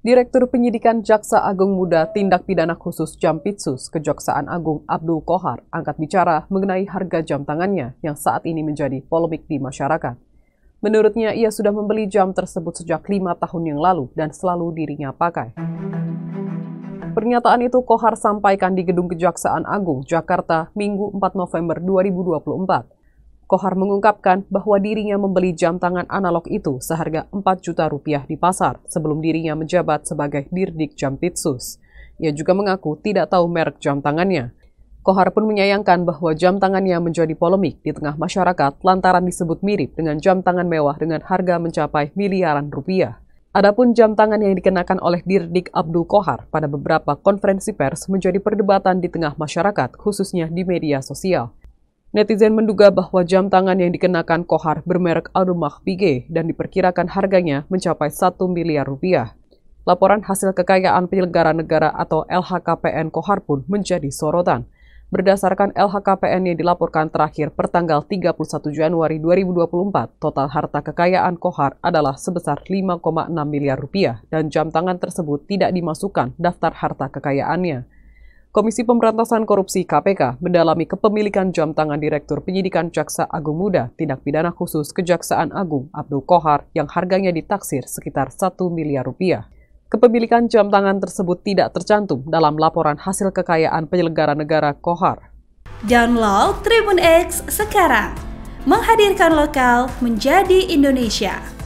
Direktur Penyidikan Jaksa Agung Muda Tindak Pidana Khusus Jampitsus Kejaksaan Agung Abdul Kohar angkat bicara mengenai harga jam tangannya yang saat ini menjadi polemik di masyarakat. Menurutnya, ia sudah membeli jam tersebut sejak lima tahun yang lalu dan selalu dirinya pakai. Pernyataan itu Kohar sampaikan di Gedung Kejaksaan Agung, Jakarta, Minggu 4 November 2024. Kohar mengungkapkan bahwa dirinya membeli jam tangan analog itu seharga 4 juta rupiah di pasar sebelum dirinya menjabat sebagai dirdik Pitsus. Ia juga mengaku tidak tahu merek jam tangannya. Kohar pun menyayangkan bahwa jam tangannya menjadi polemik di tengah masyarakat lantaran disebut mirip dengan jam tangan mewah dengan harga mencapai miliaran rupiah. Adapun jam tangan yang dikenakan oleh Dirdik Abdul Kohar pada beberapa konferensi pers menjadi perdebatan di tengah masyarakat, khususnya di media sosial. Netizen menduga bahwa jam tangan yang dikenakan Kohar bermerek Audemars Piguet dan diperkirakan harganya mencapai 1 miliar rupiah. Laporan hasil kekayaan penyelenggara negara atau LHKPN Kohar pun menjadi sorotan. Berdasarkan LHKPN yang dilaporkan terakhir pertanggal 31 Januari 2024, total harta kekayaan Kohar adalah sebesar 5,6 miliar rupiah dan jam tangan tersebut tidak dimasukkan daftar harta kekayaannya. Komisi Pemberantasan Korupsi KPK mendalami kepemilikan jam tangan Direktur Penyidikan Jaksa Agung Muda Tindak Pidana Khusus Kejaksaan Agung Abdul Kohar yang harganya ditaksir sekitar 1 miliar rupiah. Kepemilikan jam tangan tersebut tidak tercantum dalam laporan hasil kekayaan penyelenggara negara Kohar. Download Tribun X sekarang, menghadirkan lokal menjadi Indonesia.